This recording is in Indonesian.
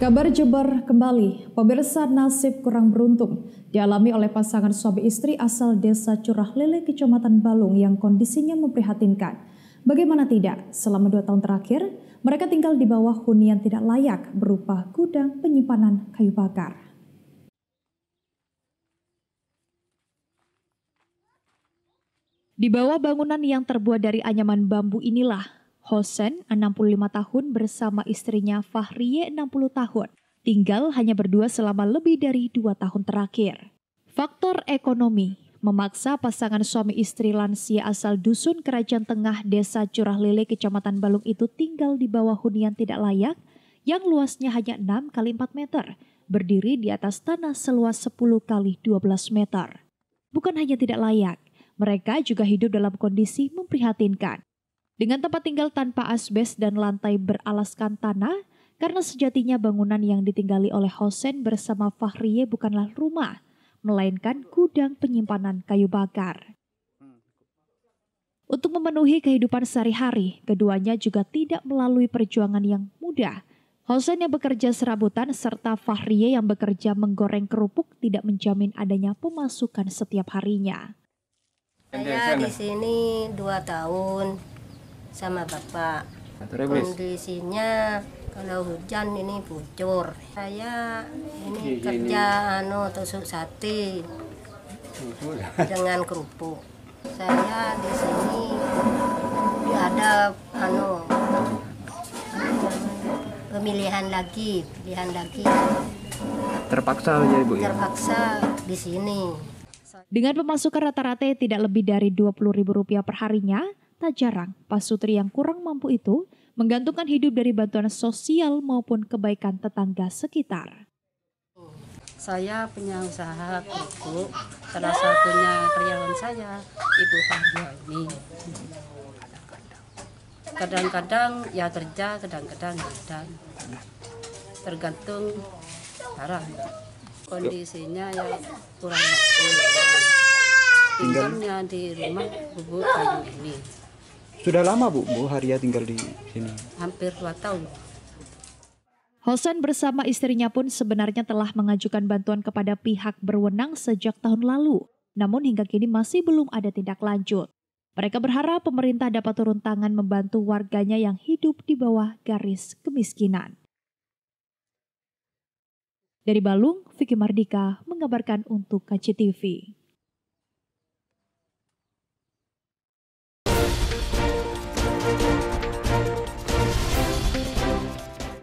Kabar jebar kembali, pemirsa nasib kurang beruntung dialami oleh pasangan suami istri asal desa Curah Lele, Kecamatan Balung yang kondisinya memprihatinkan. Bagaimana tidak, selama dua tahun terakhir, mereka tinggal di bawah hunian tidak layak berupa gudang penyimpanan kayu bakar. Di bawah bangunan yang terbuat dari anyaman bambu inilah Hosen 65 tahun bersama istrinya Fahriye 60 tahun, tinggal hanya berdua selama lebih dari dua tahun terakhir. Faktor ekonomi memaksa pasangan suami istri lansia asal dusun Kerajaan Tengah Desa Curah Lele Kecamatan Balung itu tinggal di bawah hunian tidak layak yang luasnya hanya 6 x 4 meter, berdiri di atas tanah seluas 10 x 12 meter. Bukan hanya tidak layak, mereka juga hidup dalam kondisi memprihatinkan. Dengan tempat tinggal tanpa asbes dan lantai beralaskan tanah, karena sejatinya bangunan yang ditinggali oleh Hosen bersama Fahriye bukanlah rumah, melainkan gudang penyimpanan kayu bakar. Untuk memenuhi kehidupan sehari-hari, keduanya juga tidak melalui perjuangan yang mudah. Hosen yang bekerja serabutan serta Fahriye yang bekerja menggoreng kerupuk tidak menjamin adanya pemasukan setiap harinya. Saya di sini dua tahun, sama bapak. Kondisinya kalau hujan ini bocor. Saya ini iya, iya, kerja anu tusuk sate dengan kerupuk. Saya di sini ada anu pemilihan lagi, pilihan lagi. Terpaksa ya Ibu. Terpaksa di sini. Dengan pemasukan rata-rata tidak lebih dari Rp20.000 per harinya, tak jarang pasutri yang kurang mampu itu menggantungkan hidup dari bantuan sosial maupun kebaikan tetangga sekitar. Saya punya usaha kerupuk, salah satunya karyawan saya, Ibu Fahria ini. Kadang-kadang ya kerja, kadang-kadang kadang. Tergantung arah Kondisinya ya kurang mampu. Tinggalnya di rumah bubuk kayu ini. Sudah lama Bu, Bu Haria tinggal di sini? Hampir dua tahun. Hosen bersama istrinya pun sebenarnya telah mengajukan bantuan kepada pihak berwenang sejak tahun lalu, namun hingga kini masih belum ada tindak lanjut. Mereka berharap pemerintah dapat turun tangan membantu warganya yang hidup di bawah garis kemiskinan. Dari Balung, Vicky Mardika mengabarkan untuk KCTV.